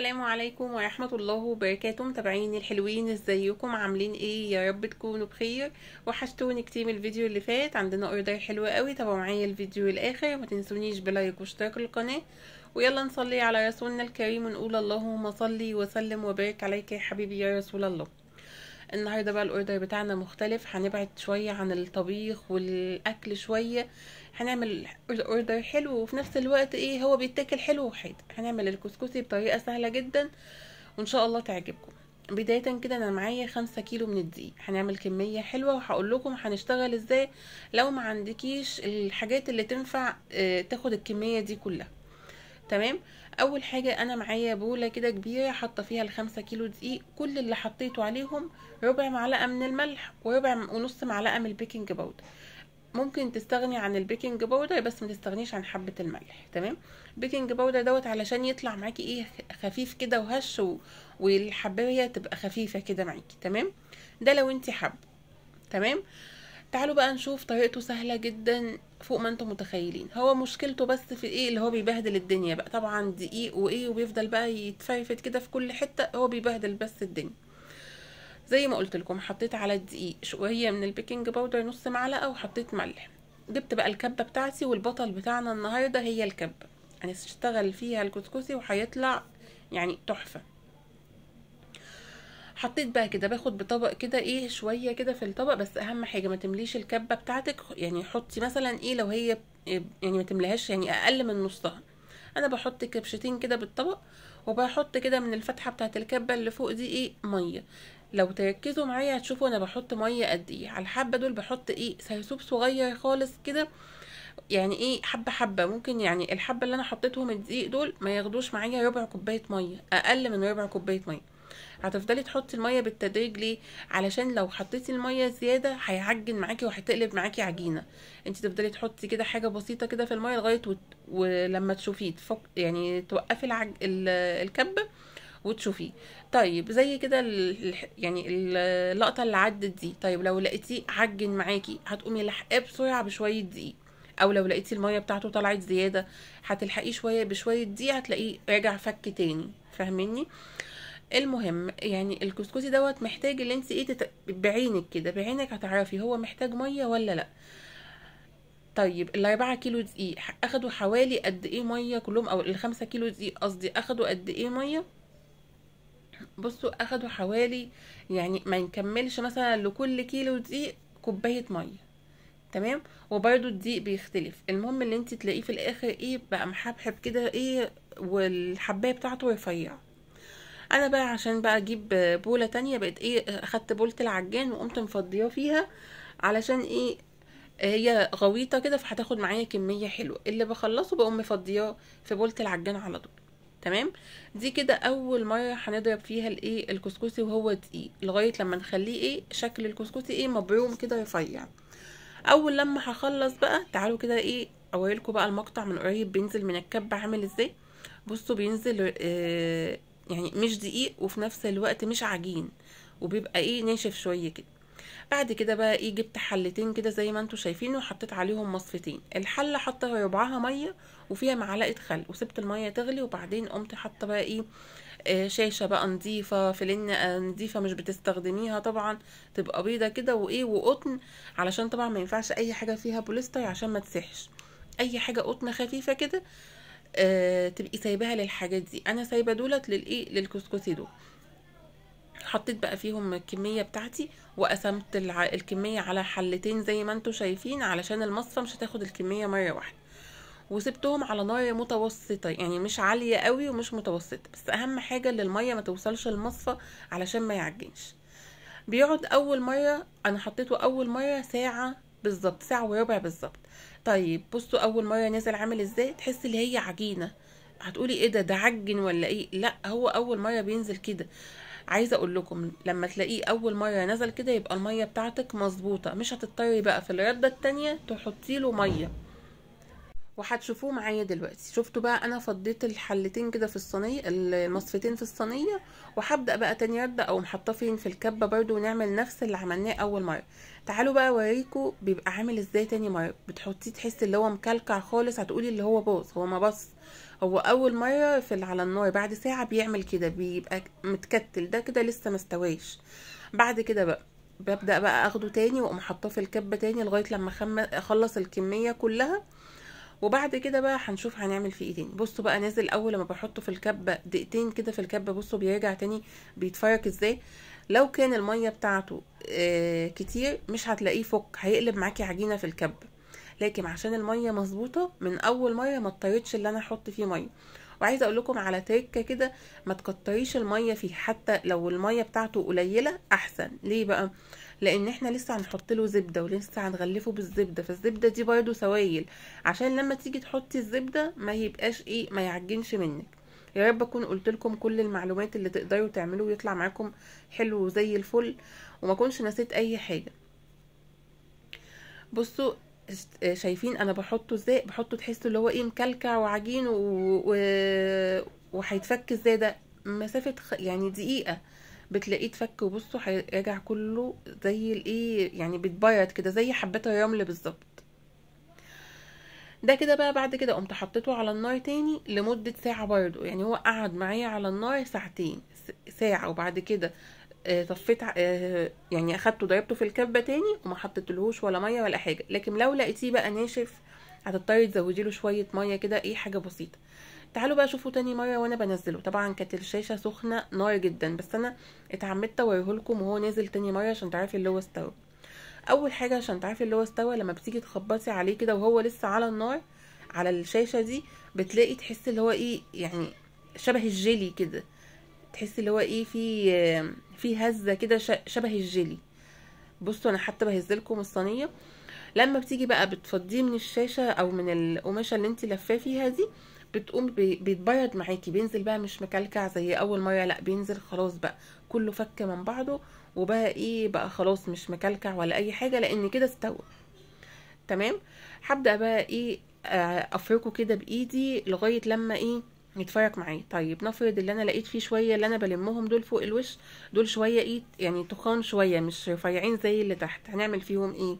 السلام عليكم ورحمة الله وبركاته متابعين الحلوين ازيكم عاملين ايه يا رب تكونوا بخير وحشتوني كتير من الفيديو اللي فات عندنا اوردر حلوة قوي تابعوا معايا الفيديو الاخر ما تنسونيش بلايك واشتراك القناة ويلا نصلي على رسولنا الكريم ونقول اللهم صلي وسلم وبارك عليك يا حبيبي يا رسول الله النهارده بقى الاوردر بتاعنا مختلف هنبعد شويه عن الطبيخ والاكل شويه هنعمل اوردر حلو وفي نفس الوقت ايه هو بيتاكل حلو وحاد هنعمل الكسكسي بطريقه سهله جدا وان شاء الله تعجبكم بداية كده انا معايا خمسة كيلو من الدقيق هنعمل كمية حلوة وهقول لكم هنشتغل ازاي لو ما عندكيش الحاجات اللي تنفع آه، تاخد الكمية دي كلها تمام اول حاجة انا معايا بولة كده كبيرة حاطة فيها الخمسة كيلو دقيق كل اللي حطيته عليهم ربع معلقة من الملح وربع ونص معلقة من البيكنج باودر ممكن تستغني عن البيكنج باودر بس ما تستغنيش عن حبه الملح تمام البيكنج باودر دوت علشان يطلع معاكي ايه خفيف كده وهش و... تبقى خفيفه كده معاكي تمام ده لو انت حابه تمام تعالوا بقى نشوف طريقته سهله جدا فوق ما انتم متخيلين هو مشكلته بس في ايه اللي هو بيبهدل الدنيا بقى طبعا دقيق وايه وبيفضل بقى يتفايفت كده في كل حته هو بيبهدل بس الدنيا زي ما قلت لكم حطيت على الدقيق شويه من البيكنج باودر نص معلقه وحطيت ملح جبت بقى الكبه بتاعتي والبطل بتاعنا النهارده هي الكبه هنشتغل يعني فيها الكسكسي وهيطلع يعني تحفه حطيت بقى كده باخد بطبق كده ايه شويه كده في الطبق بس اهم حاجه ما تمليش الكبه بتاعتك يعني حطي مثلا ايه لو هي يعني ما تمليهاش يعني اقل من نصها انا بحط كبشتين كده بالطبق وبحط كده من الفتحه بتاعه الكبه اللي فوق دي ايه ميه لو تركزوا معايا هتشوفوا انا بحط ميه قد ايه على الحبه دول بحط ايه سيسوب صغير خالص كده يعني ايه حبه حبه ممكن يعني الحبه اللي انا حطيتهم الدقيق دول ما ياخدوش معايا ربع كوبايه ميه اقل من ربع كوبايه ميه هتفضلي تحطي الميه بالتدريج ليه علشان لو حطيتي الميه زياده هيعجن معاكي وهتقلب معاكي عجينه انت تفضلي تحطي كده حاجه بسيطه كده في الميه لغايه وت... ولما تشوفيه تفك يعني توقفي العج... ال... الكبه وتشوفيه طيب زي كده ال... يعني اللقطه اللي عدت دي طيب لو لقيتيه عجن معاكي هتقومي لحقاه بسرعه بشويه دقيق او لو لقيتي الميه بتاعته طلعت زياده هتلحقيه شويه بشويه دقيق هتلاقيه راجع فك تاني فاهميني المهم يعني الكسكسي دوت محتاج اللي انت ايه تت... بعينك كده بعينك هتعرفي هو محتاج ميه ولا لا طيب الاربعة كيلو دقيق اخدوا حوالي قد ايه ميه كلهم او الخمسة كيلو دقيق قصدي اخدوا قد ايه ميه بصوا اخدوا حوالي يعني ما نكملش مثلا لكل كيلو دقيق كوبايه ميه تمام وبرده الدقيق بيختلف المهم اللي انت تلاقيه في الاخر ايه بقى محبحب كده ايه والحبايه بتاعته رفيعه انا بقى عشان بقى اجيب بوله تانية بقيت ايه اخدت بوله العجان وقمت مفضياه فيها علشان ايه هي غويطه كده فهتاخد معايا كميه حلوه اللي بخلصه بقوم مفضياه في بوله العجان على طول تمام دي كده اول ميه هنضرب فيها الايه الكسكسي وهو دقيق لغايه لما نخليه ايه شكل الكسكسي ايه مبروم كده رفيع اول لما هخلص بقى تعالوا كده ايه اوريلكم بقى المقطع من قريب بينزل من الكب عامل ازاي بصوا بينزل آه يعني مش دقيق وفي نفس الوقت مش عجين وبيبقى ايه ناشف شويه كده بعد كده بقى ايه جبت حلتين كده زي ما انتم شايفين وحطيت عليهم مصفتين الحله حاطه ربعها ميه وفيها معلقه خل وسبت الميه تغلي وبعدين قمت حاطه بقى ايه آه شاشه بقى نظيفه فلن آه، نظيفه مش بتستخدميها طبعا تبقى بيضه كده وايه وقطن علشان طبعا ما ينفعش اي حاجه فيها بوليستر عشان ما تسحش اي حاجه قطنه خفيفه كده آه، تبقي سايباها للحاجات دي انا سايبه دولت للايه للكسكسي دول حطيت بقى فيهم الكميه بتاعتي وقسمت الع... الكميه على حلتين زي ما انتم شايفين علشان المصفى مش هتاخد الكميه مره واحده وسبتهم على نار متوسطه يعني مش عاليه قوي ومش متوسطه بس اهم حاجه ان الميه ما توصلش المصفى علشان ما يعجنش بيقعد اول مره انا حطيته اول مره ساعه بالظبط ساعه وربع بالظبط طيب بصوا اول مره نزل عامل ازاي تحس اللي هي عجينه هتقولي ايه ده ده عجن ولا ايه لا هو اول مره بينزل كده عايزه اقول لكم لما تلاقيه اول مره نزل كده يبقى الميه بتاعتك مظبوطه مش هتضطري بقى في الرده التانية تحطي له ميه وهتشوفوه معايا دلوقتي شفتوا بقى انا فضيت الحلتين كده في الصينيه المصفتين في الصينيه وهبدا بقى تاني ابدا او محطاه فين في الكبه برده ونعمل نفس اللي عملناه اول مره تعالوا بقى اوريكم بيبقى عامل ازاي تاني مره بتحطيه تحس اللي هو مكلكع خالص هتقولي اللي هو باظ هو ما باظ هو اول مره في على النار بعد ساعه بيعمل كده بيبقى متكتل ده كده لسه ما استواش بعد كده بقى ببدا بقى اخده تاني واقوم حاطاه في الكبه تاني لغايه لما اخلص الكميه كلها وبعد كده بقى هنشوف هنعمل فيه ايه تاني بصوا بقى نازل اول لما بحطه في الكبه دقيقتين كده في الكبه بصوا بيرجع تاني بيتفرك ازاي لو كان الميه بتاعته آه، كتير مش هتلاقيه فك هيقلب معاكي عجينه في الكبه لكن عشان الميه مظبوطه من اول ميه ما اضطريتش اللي انا احط فيه ميه وعايزه اقول لكم على تكه كده ما تقطعيش الميه فيه حتى لو الميه بتاعته قليله احسن ليه بقى لان احنا لسه هنحط له زبده ولسه هنغلفه بالزبده فالزبده دي برده سوائل عشان لما تيجي تحطي الزبده ما يبقاش ايه ما يعجنش منك يا رب اكون قلت لكم كل المعلومات اللي تقدروا تعملوه ويطلع معاكم حلو زي الفل وما كنش نسيت اي حاجه بصوا شايفين انا بحطه ازاي بحطه تحسوا اللي هو ايه مكلكع وعجين وهيتفك ازاي ده مسافه يعني دقيقه بتلاقيه اتفك وبصوا هيرجع كله زي الايه يعني بيتبيض كده زي حبات الرمل بالظبط ده كده بقى بعد كده قمت حطيته على النار تاني لمدة ساعة برضو يعني هو قعد معايا على النار ساعتين ساعة وبعد كده آه، طفيت آه، يعني اخدته ضربته في الكبه تاني وما حطيتلهوش ولا ميه ولا حاجه لكن لو لقيتيه بقى ناشف هتضطري تزودي له شويه ميه كده اي حاجه بسيطه تعالوا بقى شوفوا تاني مره وانا بنزله طبعا كانت الشاشه سخنه نار جدا بس انا اتعمدت اوريه لكم وهو نازل تاني مره عشان تعرفي اللي هو استوى اول حاجه عشان تعرفي اللي هو استوى لما بتيجي تخبطي عليه كده وهو لسه على النار على الشاشه دي بتلاقي تحسي اللي هو ايه يعني شبه الجيلي كده تحسي اللي هو ايه فيه فيه هزه كده شبه الجيلي بصوا انا حتى بهزلكم الصينيه لما بتيجي بقى بتفضيه من الشاشه او من القماشه اللي انت لفاه فيها دي بتقوم بيتبيض معاكي بينزل بقى مش مكلكع زي اول مره لا بينزل خلاص بقى كله فك من بعضه وبقى ايه بقى خلاص مش مكلكع ولا اي حاجه لان كده استوى تمام هبدا بقى ايه آه، افركه كده بايدي لغايه لما ايه يتفرج معايا طيب نفرض اللي انا لقيت فيه شويه اللي انا بلمهم دول فوق الوش دول شويه ايه يعني تخان شويه مش رفيعين زي اللي تحت هنعمل فيهم ايه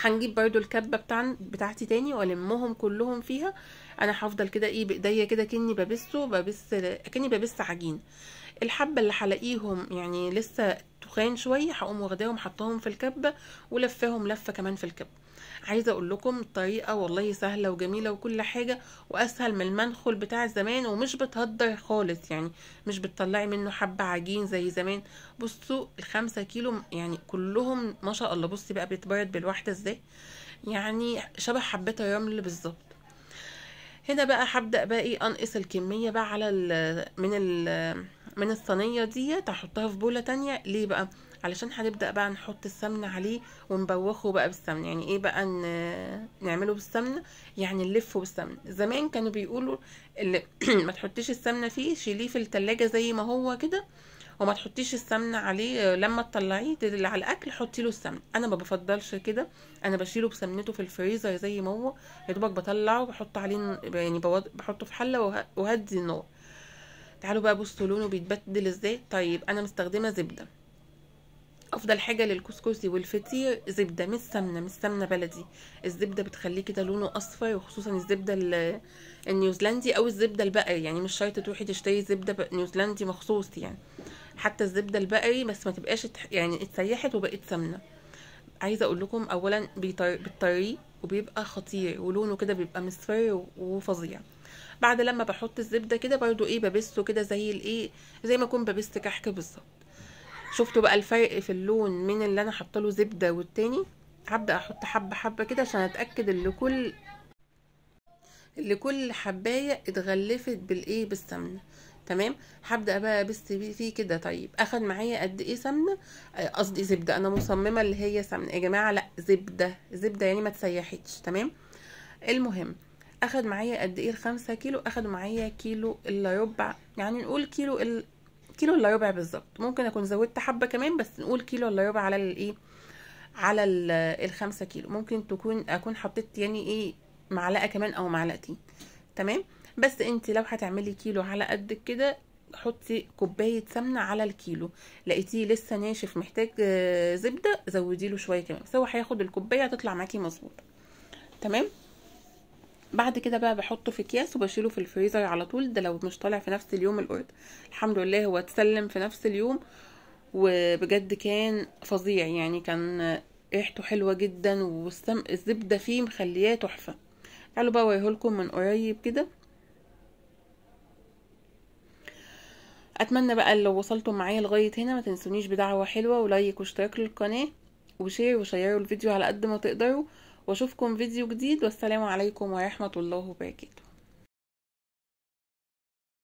هنجيب برضو الكبه بتاع بتاعتي تاني والمهم كلهم فيها انا هفضل كده ايه بايديا كده كني ببسه ببس كني ببس عجين الحبه اللي هلاقيهم يعني لسه تخان شويه هقوم واخداهم حطاهم في الكبه ولفاهم لفه كمان في الكبه عايزه اقول لكم الطريقه والله سهله وجميله وكل حاجه واسهل من المنخل بتاع زمان ومش بتهدر خالص يعني مش بتطلعي منه حبه عجين زي زمان بصوا الخمسة كيلو يعني كلهم ما شاء الله بصي بقى بيتبرد بالواحده ازاي يعني شبه حبه الرمل بالظبط هنا بقى هبدا بقى ايه انقص الكميه بقى على الـ من الـ من الصينيه ديت احطها في بوله تانية ليه بقى علشان هنبدأ بقى نحط السمن عليه ونبوخه بقى بالسمن يعني ايه بقى نعمله بالسمنة يعني نلفه بالسمنة زمان كانوا بيقولوا اللي ما تحطيش السمنة فيه شيليه في التلاجة زي ما هو كده وما تحطيش السمنة عليه لما تطلعيه على الأكل حطي له السمنة أنا ما بفضلش كده أنا بشيله بسمنته في الفريزر زي ما هو يا دوبك بطلعه وبحط عليه يعني بحطه في حلة وهدي النار تعالوا بقى بصوا لونه بيتبدل ازاي طيب انا مستخدمه زبده افضل حاجه للكسكسي والفطير زبده مش سمنه مش سمنه بلدي الزبده بتخليه كده لونه اصفر وخصوصا الزبده النيوزيلندي او الزبده البقري يعني مش شرط تروحي تشتري زبده نيوزيلندي مخصوص يعني حتى الزبده البقري بس ما تبقاش يعني اتسيحت وبقت سمنه عايزه اقول لكم اولا بيطري وبيبقى خطير ولونه كده بيبقى مصفر وفظيع بعد لما بحط الزبده كده برضو ايه ببسه كده زي الايه زي ما اكون ببست كحك بالظبط شفتوا بقى الفرق في اللون من اللي انا حاطه له زبده والتاني هبدا احط حبه حبه كده عشان اتاكد ان كل اللي كل حبايه اتغلفت بالايه بالسمنه تمام هبدا بقى بس فيه كده طيب اخد معايا قد ايه سمنه آه، قصدي زبده انا مصممه اللي هي سمنه يا جماعه لا زبده زبده يعني ما تسيحتش تمام المهم اخد معايا قد ايه الخمسة كيلو اخد معايا كيلو الا ربع يعني نقول كيلو كيلو الا ربع بالظبط ممكن اكون زودت حبه كمان بس نقول كيلو الا ربع على الايه على الخمسة كيلو ممكن تكون اكون حطيت يعني ايه معلقه كمان او معلقتين تمام بس انت لو هتعملي كيلو على قد كده حطي كوبايه سمنه على الكيلو لقيتيه لسه ناشف محتاج آه، زبده زودي له شويه كمان سوا هياخد الكوبايه هتطلع معاكي مظبوطه تمام بعد كده بقى بحطه في اكياس وبشيله في الفريزر على طول ده لو مش طالع في نفس اليوم الاوردر الحمد لله هو اتسلم في نفس اليوم وبجد كان فظيع يعني كان ريحته حلوه جدا والزبده فيه مخلياه تحفه تعالوا بقى اوريهولكم من قريب كده اتمنى بقى لو وصلتم معايا لغايه هنا ما تنسونيش بدعوه حلوه ولايك واشتراك للقناه وشير وشيروا الفيديو على قد ما تقدروا واشوفكم فيديو جديد والسلام عليكم ورحمه الله وبركاته